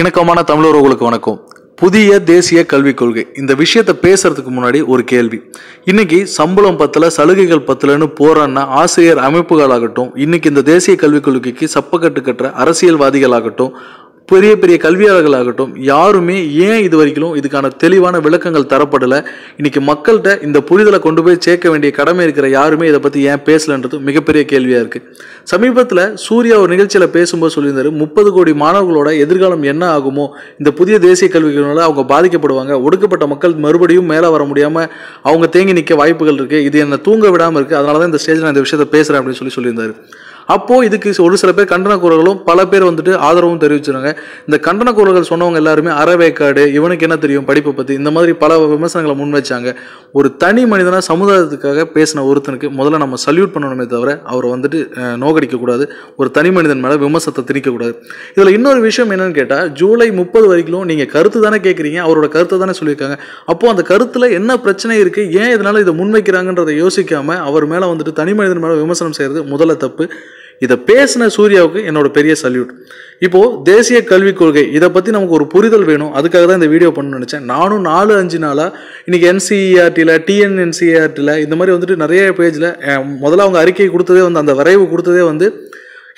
இணக்கமான தமிழர்களுக்கு வணக்கம் புதிய தேசிய கல்விக் கொள்கை இந்த விஷயத்தை பேசுறதுக்கு முன்னாடி ஒரு கேள்வி இன்னைக்கு சம்பளம் பத்தல சலுகைகள் பத்திலன்னு போறன்னா ஆசிரியர் அமைப்புகளாகட்டும் இன்னைக்கு இந்த தேசிய கல்விக் கொள்கைக்கு சப்பக்கட்டு கட்டுற அரசியல்வாதிகளாகட்டும் பெரிய பெரிய கல்வியாளர்கள் ஆகட்டும் யாருமே ஏன் இது வரைக்கும் இதுக்கான தெளிவான விளக்கங்கள் தரப்படலை இன்னைக்கு மக்கள்கிட்ட இந்த புரிதலை கொண்டு போய் சேர்க்க வேண்டிய கடமை இருக்கிற யாருமே இதை பற்றி ஏன் பேசலன்றது மிகப்பெரிய கேள்வியாக இருக்குது சமீபத்தில் சூர்யா ஒரு நிகழ்ச்சியில் பேசும்போது சொல்லியிருந்தார் முப்பது கோடி மாணவர்களோட எதிர்காலம் என்ன ஆகுமோ இந்த புதிய தேசிய கல்விகளால் அவங்க பாதிக்கப்படுவாங்க ஒடுக்கப்பட்ட மக்கள் மறுபடியும் மேலே வர முடியாமல் அவங்க தேங்கி நிற்க வாய்ப்புகள் இருக்குது இது என்னை தூங்க விடாமல் இருக்குது அதனால தான் இந்த ஸ்டேஜில் நான் இந்த விஷயத்தை பேசுகிறேன் அப்படின்னு சொல்லி சொல்லியிருந்தார் அப்போது இதுக்கு ஒரு சில பேர் கண்டன குரல்களும் பல பேர் வந்துட்டு ஆதரவும் தெரிவிச்சிருங்க இந்த கண்டன குரல்கள் சொன்னவங்க எல்லாருமே அறவேக்காடு இவனுக்கு என்ன தெரியும் படிப்பை பற்றி இந்த மாதிரி பல விமர்சனங்களை முன் வச்சாங்க ஒரு தனி மனிதனாக சமுதாயத்துக்காக பேசின ஒருத்தனுக்கு முதல்ல நம்ம சல்யூட் பண்ணணுமே தவிர அவரை வந்துட்டு நோக்கடிக்கக்கூடாது ஒரு தனி மனிதன் மேலே விமர்சனத்தை திணிக்கக்கூடாது இதில் இன்னொரு விஷயம் என்னென்னு கேட்டால் ஜூலை முப்பது வரைக்கும் நீங்கள் கருத்து தானே கேட்குறீங்க அவரோட கருத்தை தானே சொல்லியிருக்காங்க அப்போது அந்த கருத்தில் என்ன பிரச்சனை இருக்குது ஏன் இதனால் இதை முன்வைக்கிறாங்கன்றதை யோசிக்காமல் அவர் மேலே வந்துட்டு தனி மனிதன் மேலே விமர்சனம் செய்கிறது முதல்ல தப்பு இதை பேசின சூர்யாவுக்கு என்னோட பெரிய சல்யூட் இப்போது தேசிய கல்விக் கொள்கை இதை பற்றி நமக்கு ஒரு புரிதல் வேணும் அதுக்காக தான் இந்த வீடியோ பண்ண நினச்சேன் நானும் நாலு அஞ்சு நாளாக இன்றைக்கி என்சிஇஆர்டியில் e டிஎன்என்சிஆர்டியில் e இந்த மாதிரி வந்துட்டு நிறைய பேஜில் முதல்ல அவங்க அறிக்கை கொடுத்ததே வந்து அந்த வரைவு கொடுத்ததே வந்து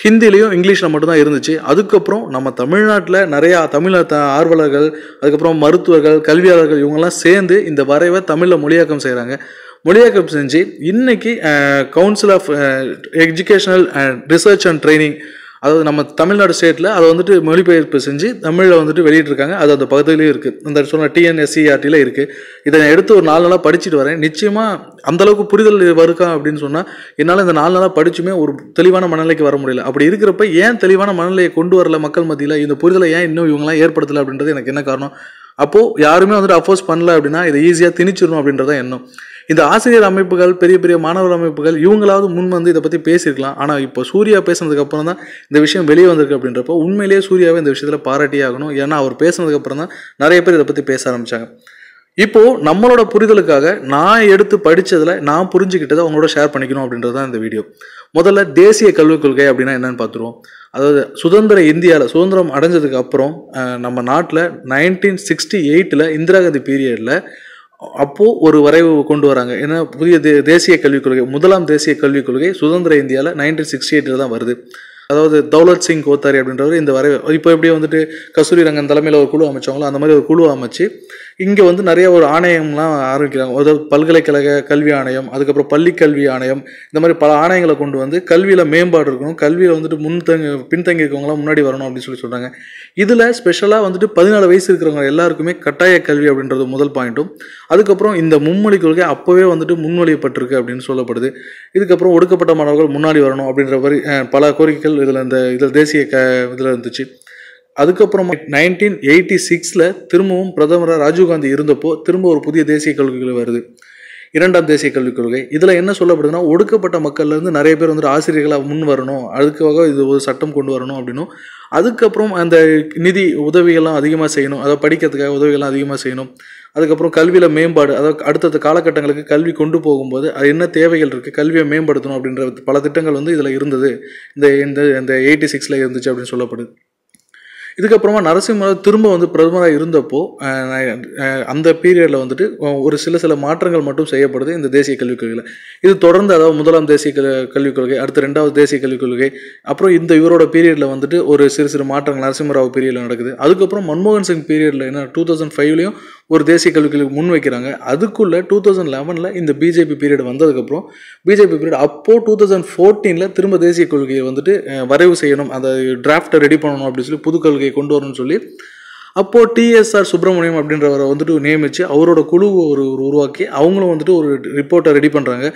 ஹிந்திலையும் இங்கிலீஷில் மட்டும்தான் இருந்துச்சு அதுக்கப்புறம் நம்ம தமிழ்நாட்டில் நிறையா தமிழ் ஆர்வலர்கள் அதுக்கப்புறம் மருத்துவர்கள் கல்வியாளர்கள் இவங்கெல்லாம் சேர்ந்து இந்த வரைவை தமிழில் மொழியாக்கம் செய்கிறாங்க மொழியாக்கம் செஞ்சு இன்னைக்கு council of educational and research and training அதாவது நம்ம தமிழ்நாடு ஸ்டேட்டில் அதை வந்துட்டு மொழிபெயர்ப்பு செஞ்சு தமிழில் வந்துட்டு வெளியிட்ருக்காங்க அது அந்த பகுதியிலையும் இருக்குது அந்த சொன்ன டிஎன்எஸ்சிஆர்டியில் e e இருக்குது இதை நான் எடுத்து ஒரு நாலு நாளாக படிச்சுட்டு வரேன் நிச்சயமாக அந்தளவுக்கு புரிதல் வருக்கா அப்படின்னு சொன்னால் என்னால் இந்த நாலு நாளாக படிச்சுமே ஒரு தெளிவான மனநிலைக்கு வர முடியல அப்படி இருக்கிறப்ப ஏன் தெளிவான மனநிலையை கொண்டு வரல மக்கள் மத்தியில் இந்த புரிதலை ஏன் இன்னும் இவங்களாம் ஏற்படுத்தலை அப்படின்றது எனக்கு என்ன காரணம் அப்போது யாருமே வந்துட்டு அஃபோர்ஸ் பண்ணல அப்படின்னா இதை ஈஸியாக திணிச்சிடணும் அப்படின்றதான் எண்ணம் இந்த ஆசிரியர் அமைப்புகள் பெரிய பெரிய மாணவர் அமைப்புகள் இவங்களாவது முன் வந்து இதை பற்றி பேசியிருக்கலாம் ஆனால் இப்போ சூர்யா அப்புறம் தான் இந்த விஷயம் வெளியே வந்திருக்கு அப்படின்றப்போ உண்மையிலேயே சூர்யாவை இந்த விஷயத்தில் பாராட்டியே ஆகணும் ஏன்னா அவர் பேசினதுக்கப்புறம் தான் நிறைய பேர் இதை பற்றி பேச ஆரம்பித்தாங்க இப்போது நம்மளோட புரிதலுக்காக நான் எடுத்து படித்ததில் நான் புரிஞ்சுக்கிட்டதை அவங்களோட ஷேர் பண்ணிக்கணும் அப்படின்றது தான் இந்த வீடியோ முதல்ல தேசிய கல்விக் கொள்கை அப்படின்னா என்னென்னு பார்த்துருவோம் அதாவது சுதந்திர இந்தியாவில் சுதந்திரம் அடைஞ்சதுக்கு அப்புறம் நம்ம நாட்டில் நைன்டீன் சிக்ஸ்டி எயிட்டில் இந்திரா காந்தி பீரியடில் அப்போது ஒரு வரைவு கொண்டு வராங்க ஏன்னா புதிய தேசிய கல்விக் கொள்கை முதலாம் தேசிய கல்விக் கொள்கை சுதந்திர இந்தியாவில் நைன்டீன் சிக்ஸ்டி எயிட்டில் தான் வருது அதாவது தௌலத் சிங் கோத்தாரி அப்படின்றவர் இந்த வரை இப்போ எப்படி வந்துட்டு கசூரி ரங்கன் தலைமையில் ஒரு குழு அமைச்சாங்களோ அந்த மாதிரி ஒரு குழு அமைச்சு இங்கே வந்து நிறைய ஒரு ஆணையம்லாம் ஆரம்பிக்கிறாங்க அதாவது பல்கலைக்கழக கல்வி ஆணையம் அதுக்கப்புறம் பள்ளி கல்வி ஆணையம் இந்த மாதிரி பல ஆணையங்களை கொண்டு வந்து கல்வியில் மேம்பாடு இருக்கணும் கல்வியில் வந்துட்டு முன்தங்கி பின்தங்கி இருக்கவங்களாம் முன்னாடி வரணும் அப்படின்னு சொல்லி சொல்கிறாங்க இதில் ஸ்பெஷலாக வந்துட்டு பதினாலு வயசு இருக்கிறவங்க எல்லாருக்குமே கட்டாய கல்வி அப்படின்றது முதல் பாயிண்ட்டும் அதுக்கப்புறம் இந்த மும்மொழி கொள்கை அப்போவே வந்துட்டு முன்மொழியப்பட்டிருக்கு அப்படின்னு சொல்லப்படுது இதுக்கப்புறம் ஒடுக்கப்பட்ட மாணவர்கள் முன்னாடி வரணும் அப்படின்ற பல கோரிக்கைகள் படங்கள் இதில் அந்த இதில் தேசிய க இதில் இருந்துச்சு அதுக்கப்புறம் நைன்டீன் எயிட்டி சிக்ஸில் திரும்பவும் பிரதமராக ராஜீவ்காந்தி இருந்தப்போ திரும்ப ஒரு புதிய தேசிய கல்விகள் வருது இரண்டாம் தேசிய கல்விக் கொள்கை இதில் என்ன சொல்லப்படுதுன்னா ஒடுக்கப்பட்ட மக்கள்லேருந்து நிறைய பேர் வந்து ஆசிரியர்களாக முன் வரணும் அதுக்காக இது ஒரு சட்டம் கொண்டு வரணும் அப்படின்னும் அதுக்கப்புறம் அந்த நிதி உதவிகள்லாம் அதிகமாக செய்யணும் அதை படிக்கிறதுக்காக உதவிகள்லாம் அதிகமாக செய்யணும் அதுக்கப்புறம் கல்வியில் மேம்பாடு அதாவது அடுத்தடுத்த காலகட்டங்களுக்கு கல்வி கொண்டு போகும்போது அது என்ன தேவைகள் இருக்குது கல்வியை மேம்படுத்தணும் அப்படின்ற பல திட்டங்கள் வந்து இதில் இருந்தது இந்த இந்த எயிட்டி சிக்ஸில் இருந்துச்சு அப்படின்னு சொல்லப்படுது இதுக்கப்புறமா நரசிம்ம திரும்ப வந்து பிரதமராக இருந்தப்போ அந்த பீரியடில் வந்துட்டு ஒரு சில சில மாற்றங்கள் மட்டும் செய்யப்படுது இந்த தேசிய கல்விக் கொள்கையில் இது தொடர்ந்து அதாவது முதலாம் தேசிய கல்விக் கொள்கை அடுத்து ரெண்டாவது தேசிய கல்விக் கொள்கை அப்புறம் இந்த இவரோட பீரியடில் வந்துட்டு ஒரு சிறு சிறு மாற்றங்கள் நரசிம்மராவ் பீரியடில் நடக்குது அதுக்கப்புறம் மன்மோகன் சிங் பீரியடில் என்ன டூ தௌசண்ட் ஃபைவ்லையும் ஒரு தேசிய கல்விக்கு முன் வைக்கிறாங்க அதுக்குள்ளே டூ தௌசண்ட் லெவனில் இந்த பிஜேபி பீரியட் வந்ததுக்கப்புறம் பிஜேபி பீரியட் அப்போது டூ தௌசண்ட் ஃபோர்டீனில் திரும்ப தேசிய கொள்கையை வந்துட்டு வரைவு செய்யணும் அந்த டிராஃப்டை ரெடி பண்ணணும் அப்படின்னு சொல்லி புது கொள்கையை கொண்டு வரணும்னு சொல்லி அப்போது டிஎஸ்ஆர் சுப்பிரமணியம் அப்படின்றவரை வந்துட்டு நியமித்து அவரோட குழு ஒரு உருவாக்கி அவங்களும் வந்துட்டு ஒரு ரிப்போர்ட்டை ரெடி பண்ணுறாங்க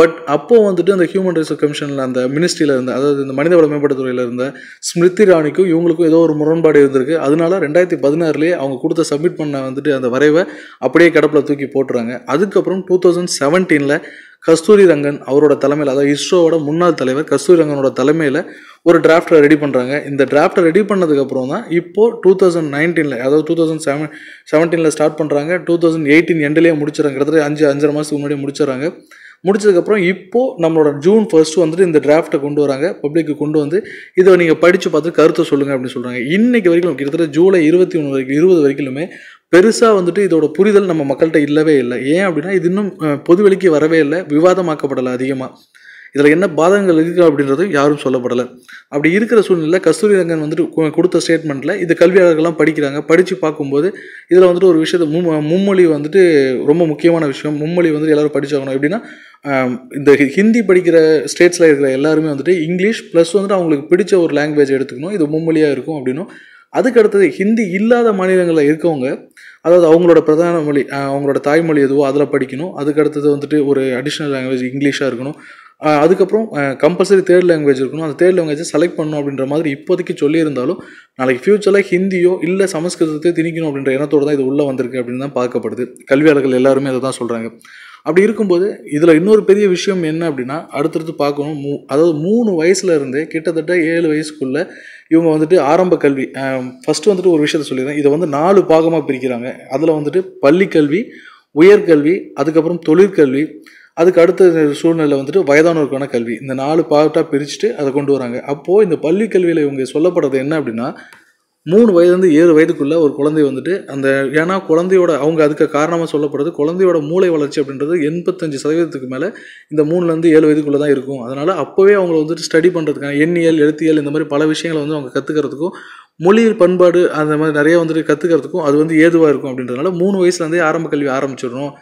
பட் அப்போது வந்துட்டு அந்த ஹியூமன் ரைட்ஸ் கமிஷனில் அந்த மினிஸ்ட்ரியில் இருந்த அதாவது இந்த மனிதவள துறையில் இருந்த ஸ்மிருதி ராணிக்கும் இவங்களுக்கும் ஏதோ ஒரு முரண்பாடு இருந்திருக்கு அதனால ரெண்டாயிரத்தி பதினாறுலேயே அவங்க கொடுத்த சப்மிட் பண்ண வந்துட்டு அந்த வரைவை அப்படியே கிடப்பில் தூக்கி போட்டுறாங்க அதுக்கப்புறம் டூ தௌசண்ட் செவன்டீனில் கஸ்தூரி ரங்கன் அவரோட தலைமையில் அதாவது இஸ்ரோவோட முன்னாள் தலைவர் கஸ்தூரி ரங்கனோட தலைமையில் ஒரு டிராஃப்டை ரெடி பண்ணுறாங்க இந்த டிராஃப்டை ரெடி பண்ணதுக்கப்புறம் தான் இப்போது டூ தௌசண்ட் நைன்டீனில் அதாவது டூ தௌசண்ட் செவன் செவன்டீனில் ஸ்டார்ட் பண்ணுறாங்க டூ தௌசண்ட் எயிட்டீன் எண்டிலேயே முடிச்சுறாங்க கிட்டத்தட்ட அஞ்சு அஞ்சரை மாதத்துக்கு முன்னாடியே முடிச்சுறாங்க முடிச்சதுக்கப்புறம் இப்போது நம்மளோட ஜூன் ஃபர்ஸ்ட்டு வந்துட்டு இந்த டிராஃப்ட்டை கொண்டு வராங்க பப்ளிக்கு கொண்டு வந்து இதை நீங்கள் படித்து பார்த்து கருத்தை சொல்லுங்கள் அப்படின்னு சொல்கிறாங்க இன்றைக்கு வரைக்கும் கிட்டத்தட்ட ஜூலை இருபத்தி ஒன்று வரைக்கும் இருபது வரைக்குமே பெருசாக வந்துட்டு இதோட புரிதல் நம்ம மக்கள்கிட்ட இல்லவே இல்லை ஏன் அப்படின்னா இது இன்னும் பொதுவெளிக்கு வரவே இல்லை விவாதமாக்கப்படலை அதிகமாக இதில் என்ன பாதகங்கள் இருக்குது அப்படின்றது யாரும் சொல்லப்படலை அப்படி இருக்கிற சூழ்நிலை கஸ்தூரி ரங்கன் வந்துட்டு கொடுத்த ஸ்டேட்மெண்ட்டில் இது கல்வியாளர்கள்லாம் படிக்கிறாங்க படித்து பார்க்கும்போது இதில் வந்துட்டு ஒரு விஷயத்தை மும் மும்மொழி வந்துட்டு ரொம்ப முக்கியமான விஷயம் மும்மொழி வந்துட்டு எல்லோரும் படித்தாகணும் எப்படின்னா இந்த ஹிந்தி படிக்கிற ஸ்டேட்ஸில் இருக்கிற எல்லாருமே வந்துட்டு இங்கிலீஷ் ப்ளஸ் வந்துட்டு அவங்களுக்கு பிடிச்ச ஒரு லாங்குவேஜ் எடுத்துக்கணும் இது மும்மொழியாக இருக்கும் அப்படின்னும் அதுக்கு அடுத்தது ஹிந்தி இல்லாத மாநிலங்களில் இருக்கவங்க அதாவது அவங்களோட பிரதான மொழி அவங்களோட தாய்மொழி எதுவோ அதில் படிக்கணும் அதுக்கடுத்தது வந்துட்டு ஒரு அடிஷ்னல் லாங்குவேஜ் இங்கிலீஷாக இருக்கணும் அதுக்கப்புறம் கம்பல்சரி தேர்ட் லாங்குவேஜ் இருக்கணும் அந்த தேர்ட் லாங்குவேஜை செலக்ட் பண்ணணும் அப்படின்ற மாதிரி இப்போதைக்கு சொல்லியிருந்தாலும் நாளைக்கு ஃப்யூச்சரில் ஹிந்தியோ இல்லை சமஸ்கிருதத்தை திணிக்கணும் அப்படின்ற எண்ணத்தோடு தான் இது உள்ளே வந்திருக்கு அப்படின்னு தான் பார்க்கப்படுது கல்வியாளர்கள் எல்லாருமே அதை தான் சொல்கிறாங்க அப்படி இருக்கும்போது இதில் இன்னொரு பெரிய விஷயம் என்ன அப்படின்னா அடுத்தடுத்து பார்க்கணும் மூ அதாவது மூணு வயசுலேருந்தே கிட்டத்தட்ட ஏழு வயசுக்குள்ளே இவங்க வந்துட்டு ஆரம்ப கல்வி ஃபஸ்ட்டு வந்துட்டு ஒரு விஷயத்த சொல்லிடுறேன் இதை வந்து நாலு பாகமாக பிரிக்கிறாங்க அதில் வந்துட்டு பள்ளிக்கல்வி உயர்கல்வி அதுக்கப்புறம் தொழிற்கல்வி அதுக்கு அடுத்த சூழ்நிலை வந்துட்டு வயதானோருக்கான கல்வி இந்த நாலு பார்ட்டாக பிரிச்சுட்டு அதை கொண்டு வராங்க அப்போது இந்த பள்ளி கல்வியில் இவங்க சொல்லப்படுறது என்ன அப்படின்னா மூணு வயதுலேருந்து ஏழு வயதுக்குள்ளே ஒரு குழந்தை வந்துட்டு அந்த ஏன்னா குழந்தையோட அவங்க அதுக்கு காரணமாக சொல்லப்படுறது குழந்தையோட மூளை வளர்ச்சி அப்படின்றது எண்பத்தஞ்சு சதவீதத்துக்கு மேலே இந்த மூணுலேருந்து ஏழு வயதுக்குள்ளே தான் இருக்கும் அதனால் அப்போவே அவங்களை வந்துட்டு ஸ்டடி பண்ணுறதுக்கான எண்ணியல் எழுத்தியல் இந்த மாதிரி பல விஷயங்களை வந்து அவங்க கற்றுக்கிறதுக்கும் மொழி பண்பாடு அந்த மாதிரி நிறைய வந்துட்டு கற்றுக்கிறதுக்கும் அது வந்து ஏதுவாக இருக்கும் அப்படின்றதுனால மூணு வயசுலேருந்தே ஆரம்ப கல்வி ஆரம்பிச்சிடணும்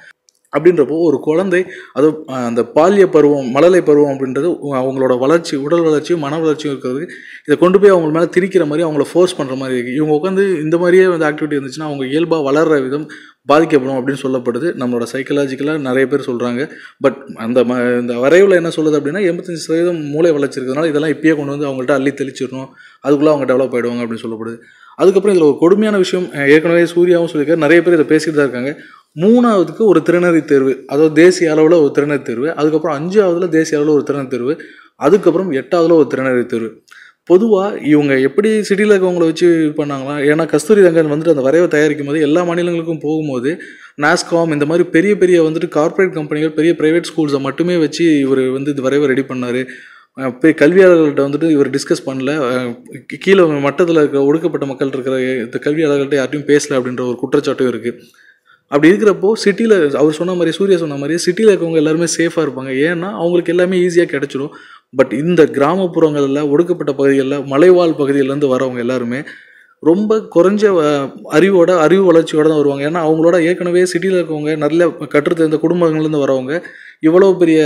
அப்படின்றப்போ ஒரு குழந்தை அது அந்த பால்ய பருவம் மழலை பருவம் அப்படின்றது அவங்களோட வளர்ச்சி உடல் வளர்ச்சியும் மன வளர்ச்சியும் இருக்கிறது இதை கொண்டு போய் அவங்க மேலே திரிக்கிற மாதிரி அவங்கள ஃபோர்ஸ் பண்ணுற மாதிரி இருக்குது இவங்க உட்காந்து இந்த மாதிரியே வந்து ஆக்டிவிட்டி இருந்துச்சுன்னா அவங்க இயல்பாக வளர்கிற விதம் பாதிக்கப்படும் அப்படின்னு சொல்லப்படுது நம்மளோட சைக்கலாஜிக்கலாக நிறைய பேர் சொல்கிறாங்க பட் அந்த ம இந்த வரைவில் என்ன சொல்லுது அப்படின்னா எண்பத்தஞ்சு சதவீதம் மூளை வளர்ச்சி இருக்கிறதுனால இதெல்லாம் இப்பயே கொண்டு வந்து அவங்கள்ட்ட அள்ளி தெளிச்சிடணும் அதுக்குள்ளே அவங்க டெவலப் ஆகிடுவாங்க அப்படின்னு சொல்லப்படுது அதுக்கப்புறம் இதில் ஒரு கொடுமையான விஷயம் ஏற்கனவே சூர்யாவும் சொல்லியிருக்காரு நிறைய பேர் இதை பேசிகிட்டு தான் இருக்காங்க மூணாவதுக்கு ஒரு திறனறி தேர்வு அதாவது தேசிய அளவில் ஒரு திறனறி தேர்வு அதுக்கப்புறம் அஞ்சாவதுல தேசிய அளவில் ஒரு திறனறி தேர்வு அதுக்கப்புறம் எட்டாவதுல ஒரு திறனறி தேர்வு பொதுவாக இவங்க எப்படி சிட்டியில் இருக்கவங்களை வச்சு பண்ணாங்களா ஏன்னா கஸ்தூரி ரங்கன் வந்துட்டு அந்த வரைவை தயாரிக்கும் போது எல்லா மாநிலங்களுக்கும் போகும்போது நாஸ்காம் இந்த மாதிரி பெரிய பெரிய வந்துட்டு கார்ப்பரேட் கம்பெனிகள் பெரிய ப்ரைவேட் ஸ்கூல்ஸை மட்டுமே வச்சு இவர் வந்து இது வரைவை ரெடி பண்ணார் போய் கல்வியாளர்கள்ட்ட வந்துட்டு இவர் டிஸ்கஸ் பண்ணல கீழே மட்டத்தில் இருக்க ஒடுக்கப்பட்ட மக்கள் இருக்கிற இந்த கல்வியாளர்கள்ட்ட யார்ட்டையும் பேசலை அப்படின்ற ஒரு குற்றச்சாட்டும் இருக்குது அப்படி இருக்கிறப்போ சிட்டியில் அவர் சொன்ன மாதிரி சூர்யா சொன்ன மாதிரி சிட்டியில் இருக்கவங்க எல்லாருமே சேஃபாக இருப்பாங்க ஏன்னா அவங்களுக்கு எல்லாமே ஈஸியாக கிடச்சிடும் பட் இந்த கிராமப்புறங்களில் ஒடுக்கப்பட்ட பகுதிகளில் மலைவாழ் பகுதியிலேருந்து வரவங்க எல்லாருமே ரொம்ப குறைஞ்ச அறிவோட அறிவு வளர்ச்சியோடு தான் வருவாங்க ஏன்னா அவங்களோட ஏற்கனவே சிட்டியில் இருக்கவங்க நல்ல கற்று குடும்பங்கள்லேருந்து வரவங்க இவ்வளோ பெரிய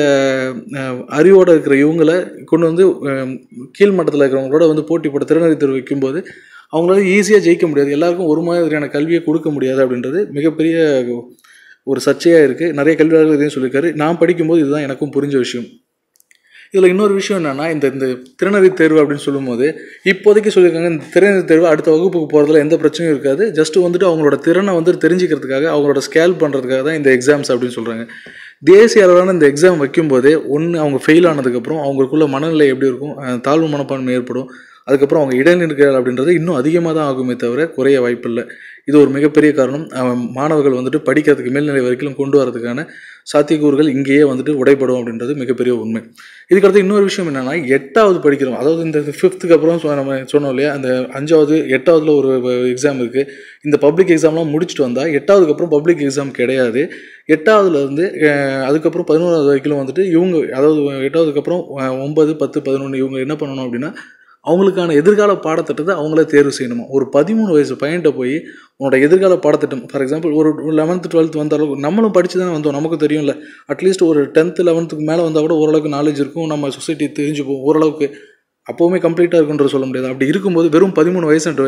அறிவோடு இருக்கிற இவங்களை கொண்டு வந்து கீழ் மட்டத்தில் இருக்கிறவங்களோட வந்து போட்டி போட்டு திறனறி தேர்வு வைக்கும்போது அவங்களால ஈஸியாக ஜெயிக்க முடியாது எல்லாருக்கும் ஒரு மாதிரியான கல்வியை கொடுக்க முடியாது அப்படின்றது மிகப்பெரிய ஒரு சர்ச்சையாக இருக்குது நிறைய கல்வியாளர்கள் இதையும் சொல்லியிருக்காரு நான் படிக்கும்போது இதுதான் எனக்கும் புரிஞ்ச விஷயம் இதில் இன்னொரு விஷயம் என்னென்னா இந்த இந்த திறனறி தேர்வு அப்படின்னு சொல்லும்போது இப்போதைக்கு சொல்லியிருக்காங்க இந்த திறனறி தேர்வு அடுத்த வகுப்புக்கு போகிறதுல எந்த பிரச்சனையும் இருக்காது ஜஸ்ட் வந்துட்டு அவங்களோட திறனை வந்துட்டு தெரிஞ்சுக்கிறதுக்காக அவங்களோட ஸ்கேல் பண்ணுறதுக்காக தான் இந்த எக்ஸாம்ஸ் அப்படின்னு சொல்கிறாங்க தேசிய அளவிலான இந்த எக்ஸாம் வைக்கும்போதே ஒன்று அவங்க ஃபெயில் ஆனதுக்கப்புறம் அவங்களுக்குள்ள மனநிலை எப்படி இருக்கும் தாழ்வு மனப்பான்மை ஏற்படும் அதுக்கப்புறம் அவங்க இடைநிற்கிறாள் அப்படின்றது இன்னும் அதிகமாக தான் ஆகுமே தவிர குறைய வாய்ப்பில்லை இது ஒரு மிகப்பெரிய காரணம் மாணவர்கள் வந்துட்டு படிக்கிறதுக்கு மேல்நிலை வரைக்கும் கொண்டு வரதுக்கான சாத்தியக்கூறுகள் இங்கேயே வந்துட்டு உடைபடும் அப்படின்றது மிகப்பெரிய உண்மை இதுக்கடுத்து இன்னொரு விஷயம் என்னென்னா எட்டாவது படிக்கிறோம் அதாவது இந்த ஃபிஃப்த்துக்கு அப்புறம் நம்ம சொன்னோம் இல்லையா அந்த அஞ்சாவது எட்டாவதுல ஒரு எக்ஸாம் இருக்குது இந்த பப்ளிக் எக்ஸாம்லாம் முடிச்சுட்டு வந்தால் எட்டாவதுக்கு அப்புறம் பப்ளிக் எக்ஸாம் கிடையாது எட்டாவதுலேருந்து அதுக்கப்புறம் பதினோராவது வரைக்கும் வந்துட்டு இவங்க அதாவது எட்டாவதுக்கு அப்புறம் ஒன்பது பத்து பதினொன்று இவங்க என்ன பண்ணணும் அப்படின்னா அவங்களுக்கான எதிர்கால பாடத்திட்டத்தை அவங்களே தேர்வு செய்யணுமா ஒரு பதிமூணு வயசு பையன்கிட்ட போய் உன்னோட எதிர்கால பாடத்திட்டம் ஃபார் எக்ஸாம்பிள் ஒரு லெவன்த்து டுவெல்த் அளவுக்கு நம்மளும் படித்து தானே வந்தோம் நமக்கு தெரியும்ல அட்லீஸ்ட் ஒரு டென்த்து லெவன்த்துக்கு மேலே வந்தால் கூட ஓரளவுக்கு நாலேஜ் இருக்கும் நம்ம சொசைட்டி தெரிஞ்சுப்போம் ஓரளவுக்கு அப்போவுமே கம்ப்ளீட்டாக இருக்குன்ற சொல்ல முடியாது அப்படி இருக்கும்போது வெறும் பதிமூணு வயசுன்ற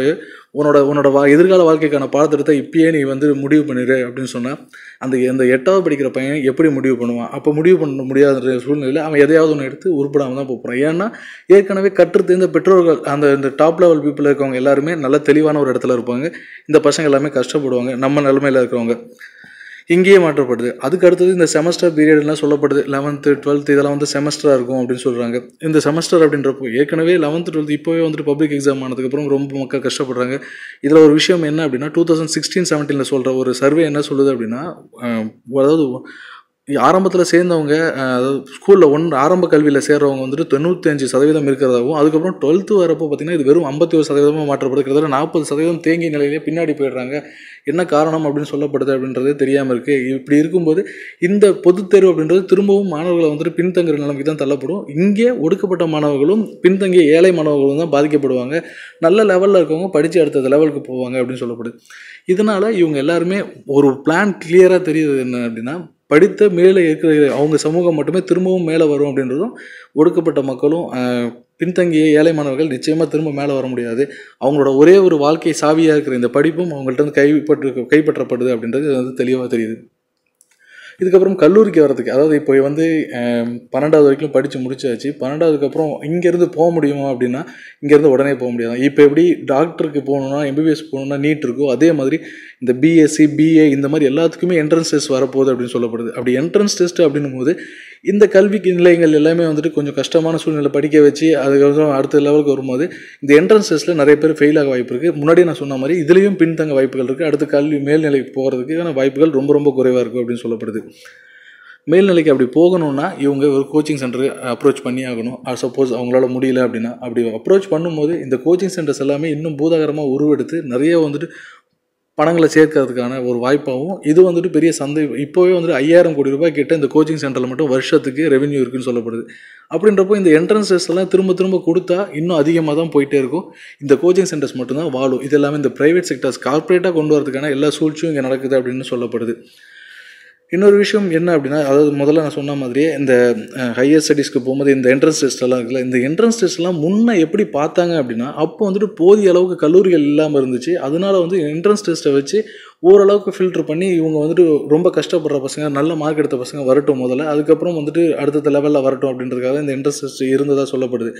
உன்னோட உன்னோட வா எதிர்கால வாழ்க்கைக்கான பாடத்திட்டத்தை இப்பயே நீ வந்து முடிவு பண்ணிடு அப்படின்னு சொன்னால் அந்த அந்த எட்டாவது படிக்கிற பையன் எப்படி முடிவு பண்ணுவான் அப்போ முடிவு பண்ண முடியாத சூழ்நிலையில் அவன் எதையாவது ஒன்று எடுத்து உருப்படாமல் தான் போகிறான் ஏன்னா ஏற்கனவே கற்று இந்த பெற்றோர்கள் அந்த இந்த டாப் லெவல் பீப்புள் இருக்கவங்க எல்லாருமே நல்ல தெளிவான ஒரு இடத்துல இருப்பாங்க இந்த பசங்க எல்லாமே கஷ்டப்படுவாங்க நம்ம நிலமையில் இருக்கிறவங்க இங்கேயே மாற்றப்படுது அதுக்கு அடுத்தது இந்த செமஸ்டர் பீரியட்லாம் சொல்லப்படுது லெவன்த்து டுவெல்த்து இதெல்லாம் வந்து செமஸ்டராக இருக்கும் அப்படின்னு சொல்கிறாங்க இந்த செமஸ்டர் அப்படின்றப்போ ஏற்கனவே லெவன்த்து டுவெல்த் இப்போவே வந்துட்டு பப்ளிக் எக்ஸாம் ஆனதுக்கப்புறம் ரொம்ப மக்கள் கஷ்டப்படுறாங்க இதில் ஒரு விஷயம் என்ன அப்படின்னா டூ தௌசண்ட் சிக்ஸ்டீன் செவன்டீனில் சொல்கிற ஒரு சர்வே என்ன சொல்லுது அப்படின்னா அதாவது ஆரம்பத்தில் சேர்ந்தவங்க அதாவது ஸ்கூலில் ஒன் ஆரம்ப கல்வியில் சேர்றவங்க வந்துட்டு தொண்ணூற்றி அஞ்சு சதவீதம் இருக்கிறதாகவும் அதுக்கப்புறம் டுவெல்த்து வரப்போ பார்த்திங்கன்னா இது வெறும் ஐம்பத்தி ஒரு சதவீதமாக மாற்றப்படுகிறது நாற்பது சதவீதம் தேங்கிய நிலையிலே பின்னாடி போயிடுறாங்க என்ன காரணம் அப்படின்னு சொல்லப்படுது அப்படின்றதே தெரியாமல் இருக்குது இப்படி இருக்கும்போது இந்த தேர்வு அப்படின்றது திரும்பவும் மாணவர்களை வந்துட்டு பின்தங்குற நிலைமைக்கு தான் தள்ளப்படும் இங்கே ஒடுக்கப்பட்ட மாணவர்களும் பின்தங்கிய ஏழை மாணவர்களும் தான் பாதிக்கப்படுவாங்க நல்ல லெவலில் இருக்கவங்க படித்து அடுத்த லெவலுக்கு போவாங்க அப்படின்னு சொல்லப்படுது இதனால் இவங்க எல்லாருமே ஒரு பிளான் கிளியராக தெரியுது என்ன அப்படின்னா படித்த மேலே இருக்கிற அவங்க சமூகம் மட்டுமே திரும்பவும் மேலே வரும் அப்படின்றதும் ஒடுக்கப்பட்ட மக்களும் பின்தங்கிய ஏழை மாணவர்கள் நிச்சயமாக திரும்ப மேலே வர முடியாது அவங்களோட ஒரே ஒரு வாழ்க்கை சாவியாக இருக்கிற இந்த படிப்பும் அவங்கள்ட்ட கைப்பற்று கைப்பற்றப்படுது அப்படின்றது வந்து தெளிவாக தெரியுது இதுக்கப்புறம் கல்லூரிக்கு வர்றதுக்கு அதாவது இப்போ வந்து பன்னெண்டாவது வரைக்கும் படித்து முடிச்சாச்சு பன்னெண்டாவதுக்கு அப்புறம் இங்கேருந்து போக முடியுமா அப்படின்னா இங்கேருந்து உடனே போக முடியாது இப்போ எப்படி டாக்டருக்கு போகணுன்னா எம்பிபிஎஸ் போகணுன்னா நீட் இருக்கோ அதே மாதிரி இந்த பிஎஸ்சி பிஏ இந்த மாதிரி எல்லாத்துக்குமே என்ட்ரன்ஸ் டெஸ்ட் வரப்போகுது அப்படின்னு சொல்லப்படுது அப்படி என்ட்ரன்ஸ் டெஸ்ட் அப்படின்னும் போது இந்த கல்வி நிலையங்கள் எல்லாமே வந்துட்டு கொஞ்சம் கஷ்டமான சூழ்நிலை படிக்க வச்சு அதுக்கப்புறம் அடுத்த லெவலுக்கு வரும்போது இந்த என்ட்ரன்ஸ் டெஸ்ட்டில் நிறைய பேர் ஃபெயில் ஆக வாய்ப்பு இருக்குது முன்னாடி நான் சொன்ன மாதிரி இதுலேயும் பின்தங்க வாய்ப்புகள் இருக்குது அடுத்த கல்வி மேல்நிலைக்கு போகிறதுக்கான வாய்ப்புகள் ரொம்ப ரொம்ப குறைவாக இருக்கும் அப்படின்னு சொல்லப்படுது மேல்நிலைக்கு அப்படி போகணும்னா இவங்க ஒரு கோச்சிங் சென்டருக்கு அப்ரோச் பண்ணி ஆகணும் சப்போஸ் அவங்களால முடியல அப்படின்னா அப்படி அப்ரோச் பண்ணும்போது இந்த கோச்சிங் சென்டர்ஸ் எல்லாமே இன்னும் பூதாகரமாக உருவெடுத்து நிறைய வந்துட்டு பணங்களை சேர்க்கறதுக்கான ஒரு வாய்ப்பாகவும் இது வந்துட்டு பெரிய சந்தை இப்போவே வந்துட்டு ஐயாயிரம் கோடி ரூபாய் கிட்ட இந்த கோச்சிங் சென்டரில் மட்டும் வருஷத்துக்கு ரெவென்யூ இருக்குன்னு சொல்லப்படுது அப்படின்றப்போ இந்த என்ட்ரன்ஸ் டெஸ்ட்லாம் எல்லாம் திரும்ப திரும்ப கொடுத்தா இன்னும் அதிகமாக தான் போயிட்டே இருக்கும் இந்த கோச்சிங் சென்டர்ஸ் மட்டும்தான் வாழும் இது எல்லாமே இந்த ப்ரைவேட் செக்டர்ஸ் கார்ப்பரேட்டாக கொண்டு வரதுக்கான எல்லா சூழ்ச்சியும் இங்கே நடக்குது அப்படின்னு சொல்லப்படுது இன்னொரு விஷயம் என்ன அப்படின்னா அதாவது முதல்ல நான் சொன்ன மாதிரியே இந்த ஹையர் ஸ்டடீஸ்க்கு போகும்போது இந்த என்ட்ரன்ஸ் டெஸ்ட்லாம் இருக்குல்ல இந்த என்ட்ரன்ஸ் டெஸ்ட்லாம் முன்னே எப்படி பார்த்தாங்க அப்படின்னா அப்போ வந்துட்டு போதிய அளவுக்கு கல்லூரிகள் இல்லாமல் இருந்துச்சு அதனால வந்து என்ட்ரன்ஸ் டெஸ்ட்டை வச்சு ஓரளவுக்கு ஃபில்ட்ரு பண்ணி இவங்க வந்துட்டு ரொம்ப கஷ்டப்படுற பசங்க நல்ல மார்க் எடுத்த பசங்க வரட்டும் முதல்ல அதுக்கப்புறம் வந்துட்டு அடுத்த லெவலில் வரட்டும் அப்படின்றதுக்காக இந்த என்ட்ரன்ஸ் டெஸ்ட் இருந்ததாக சொல்லப்படுது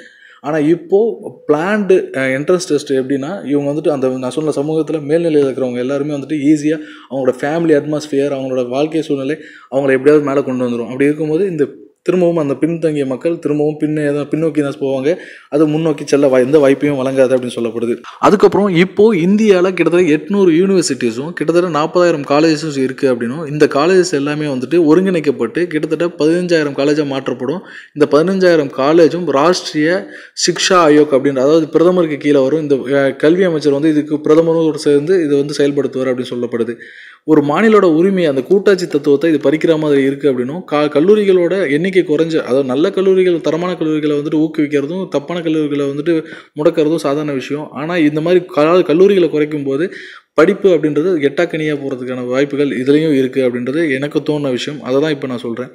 ஆனால் இப்போது பிளான்டு என்ட்ரன்ஸ் டெஸ்ட் எப்படின்னா இவங்க வந்துட்டு அந்த நான் சொன்ன சமூகத்தில் மேல்நிலையில் இருக்கிறவங்க எல்லாருமே வந்துட்டு ஈஸியாக அவங்களோட ஃபேமிலி அட்மாஸ்ஃபியர் அவங்களோட வாழ்க்கை சூழ்நிலை அவங்கள எப்படியாவது மேலே கொண்டு வந்துடும் அப்படி இருக்கும்போது இந்த திரும்பவும் அந்த பின்தங்கிய மக்கள் திரும்பவும் பின்னே தான் பின்னோக்கி தான் போவாங்க அது முன்னோக்கி செல்ல எந்த வாய்ப்பையும் வழங்காது அப்படின்னு சொல்லப்படுது அதுக்கப்புறம் இப்போது இந்தியாவில் கிட்டத்தட்ட எட்நூறு யூனிவர்சிட்டிஸும் கிட்டத்தட்ட நாற்பதாயிரம் காலேஜஸும் இருக்குது அப்படின்னும் இந்த காலேஜஸ் எல்லாமே வந்துட்டு ஒருங்கிணைக்கப்பட்டு கிட்டத்தட்ட பதினஞ்சாயிரம் காலேஜாக மாற்றப்படும் இந்த பதினஞ்சாயிரம் காலேஜும் ராஷ்ட்ரிய சிக்ஷா ஆயோக் அப்படின்ற அதாவது பிரதமருக்கு கீழே வரும் இந்த கல்வி அமைச்சர் வந்து இதுக்கு பிரதமரோடு சேர்ந்து இது வந்து செயல்படுத்துவார் அப்படின்னு சொல்லப்படுது ஒரு மாநிலோட உரிமை அந்த கூட்டாட்சி தத்துவத்தை இது பறிக்கிற மாதிரி இருக்குது அப்படின்னும் கல்லூரிகளோட எண்ணிக்கை குறைஞ்ச அதாவது நல்ல கல்லூரிகள் தரமான கல்லூரிகளை வந்துட்டு ஊக்குவிக்கிறதும் தப்பான கல்லூரிகளை வந்துட்டு முடக்கிறதும் சாதாரண விஷயம் ஆனால் இந்த மாதிரி கல்லூரிகளை குறைக்கும் போது படிப்பு அப்படின்றது எட்டாக்கனியாக போகிறதுக்கான வாய்ப்புகள் இதுலேயும் இருக்குது அப்படின்றது எனக்கு தோணுன விஷயம் அதை தான் இப்போ நான் சொல்கிறேன்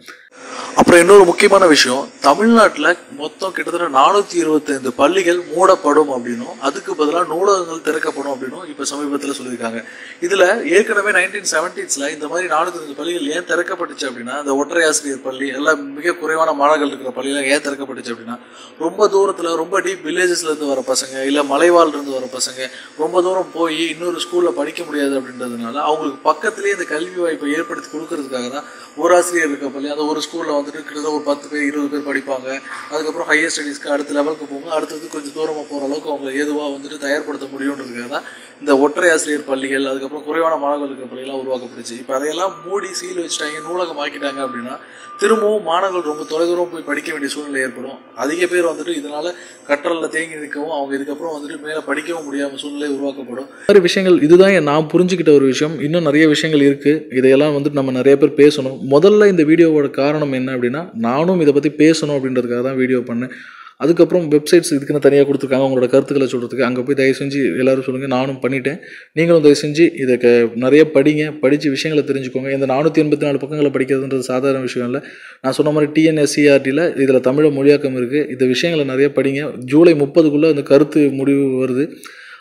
அப்புறம் இன்னொரு முக்கியமான விஷயம் தமிழ்நாட்டில் மொத்தம் கிட்டத்தட்ட நானூற்றி இருபத்தைந்து பள்ளிகள் மூடப்படும் அப்படின்னும் அதுக்கு பதிலாக நூலகங்கள் திறக்கப்படும் அப்படின்னும் இப்போ சமீபத்தில் சொல்லியிருக்காங்க இதில் ஏற்கனவே நைன்டீன் செவன்டீஸில் இந்த மாதிரி நானூற்றி பள்ளிகள் ஏன் திறக்கப்பட்டுச்சு அப்படின்னா இந்த ஒற்றை ஆசிரியர் பள்ளி எல்லாம் மிக குறைவான மாணவர்கள் இருக்கிற பள்ளியெல்லாம் ஏன் திறக்கப்பட்டுச்சு அப்படின்னா ரொம்ப தூரத்தில் ரொம்ப டீப் வில்லேஜஸ்லேருந்து வர பசங்க இல்லை மலைவாழ்லேருந்து வர பசங்க ரொம்ப தூரம் போய் இன்னொரு ஸ்கூல் ஸ்கூல்ல படிக்க முடியாது அப்படின்றதுனால அவங்களுக்கு பக்கத்துலேயே இந்த கல்வி வாய்ப்பை ஏற்படுத்தி கொடுக்கறதுக்காக தான் ஒரு ஆசிரியர் இருக்க பள்ளி அந்த ஒரு ஸ்கூல்ல வந்துட்டு கிட்டத்தட்ட ஒரு பத்து பேர் இருபது பேர் படிப்பாங்க அதுக்கப்புறம் ஹையர் ஸ்டடீஸ்க்கு அடுத்த லெவலுக்கு போகும் அடுத்தது கொஞ்சம் தூரமா போற அளவுக்கு அவங்களை ஏதுவா வந்துட்டு தயார்படுத்த முடியும்ன்றதுக்காக தான் இந்த ஒற்றை ஆசிரியர் பள்ளிகள் அதுக்கப்புறம் குறைவான மாணவர்கள் இருக்கிற பள்ளிகள்லாம் உருவாக்கப்பட்டுச்சு இப்போ அதையெல்லாம் மூடி சீல் வச்சுட்டாங்க நூலகம் ஆக்கிட்டாங்க அப்படின்னா திரும்பவும் மாணவர்கள் ரொம்ப தொலைதூரம் போய் படிக்க வேண்டிய சூழ்நிலை ஏற்படும் அதிக பேர் வந்துட்டு இதனால கற்றலில் தேங்கி நிற்கவும் அவங்க இதுக்கப்புறம் வந்துட்டு மேலே படிக்கவும் முடியாத சூழ்நிலை உருவாக்கப்படும் மாதிரி விஷயங்கள் இதுதான் நான் புரிஞ்சுக்கிட்ட ஒரு விஷயம் இன்னும் நிறைய விஷயங்கள் இருக்குது இதையெல்லாம் வந்துட்டு நம்ம நிறைய பேர் பேசணும் முதல்ல இந்த வீடியோவோட காரணம் என்ன அப்படின்னா நானும் இதை பற்றி பேசணும் அப்படின்றதுக்காக தான் வீடியோ பண்ணேன் அதுக்கப்புறம் வெப்சைட்ஸ் இதுக்குன்னு தனியாக கொடுத்துருக்காங்க அவங்களோட கருத்துக்களை சொல்கிறதுக்கு அங்கே போய் தயவு செஞ்சு எல்லோரும் சொல்லுங்கள் நானும் பண்ணிட்டேன் நீங்களும் தயவு செஞ்சு இதை க நிறைய படிங்க படித்து விஷயங்களை தெரிஞ்சுக்கோங்க இந்த நானூற்றி எண்பத்தி நாலு பக்கங்களை படிக்கிறதுன்றது சாதாரண விஷயம் இல்லை நான் சொன்ன மாதிரி டிஎன்எஸ்சிஆர்டியில் e இதில் தமிழை மொழியாக்கம் இருக்குது இந்த விஷயங்களை நிறைய படிங்க ஜூலை முப்பதுக்குள்ளே அந்த கருத்து முடிவு வருது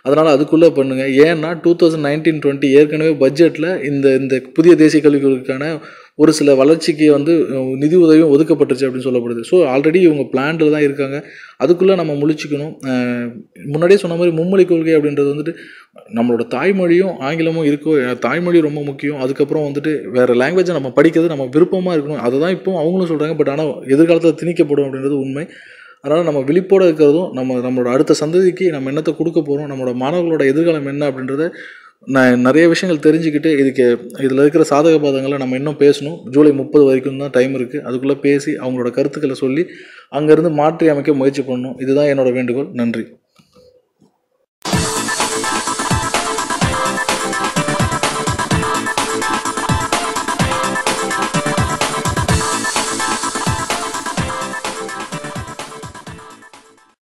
அதனால் அதுக்குள்ளே பண்ணுங்கள் ஏன்னா டூ தௌசண்ட் நைன்டீன் டுவெண்ட்டி ஏற்கனவே பட்ஜெட்டில் இந்த இந்த புதிய தேசிய கல்விகளுக்கான ஒரு சில வளர்ச்சிக்கு வந்து நிதி உதவியும் ஒதுக்கப்பட்டுருச்சு அப்படின்னு சொல்லப்படுது ஸோ ஆல்ரெடி இவங்க பிளான்டில் தான் இருக்காங்க அதுக்குள்ளே நம்ம முழிச்சிக்கணும் முன்னாடியே சொன்ன மாதிரி மும்மொழி கொள்கை அப்படின்றது வந்துட்டு நம்மளோட தாய்மொழியும் ஆங்கிலமும் இருக்கோ தாய்மொழி ரொம்ப முக்கியம் அதுக்கப்புறம் வந்துட்டு வேறு லாங்குவேஜை நம்ம படிக்கிறது நம்ம விருப்பமாக இருக்கணும் அதை தான் இப்போ அவங்களும் சொல்கிறாங்க பட் ஆனால் எதிர்காலத்தில் திணிக்கப்படும் அப்படின்றது உண்மை அதனால் நம்ம விழிப்போடு இருக்கிறதும் நம்ம நம்மளோட அடுத்த சந்ததிக்கு நம்ம என்னத்தை கொடுக்க போகிறோம் நம்மளோட மாணவர்களோட எதிர்காலம் என்ன அப்படின்றத நான் நிறைய விஷயங்கள் தெரிஞ்சுக்கிட்டு இதுக்கு இதில் இருக்கிற சாதக பாதங்களை நம்ம இன்னும் பேசணும் ஜூலை முப்பது வரைக்கும் தான் டைம் இருக்குது அதுக்குள்ளே பேசி அவங்களோட கருத்துக்களை சொல்லி அங்கேருந்து மாற்றி அமைக்க முயற்சி பண்ணணும் இதுதான் என்னோடய வேண்டுகோள் நன்றி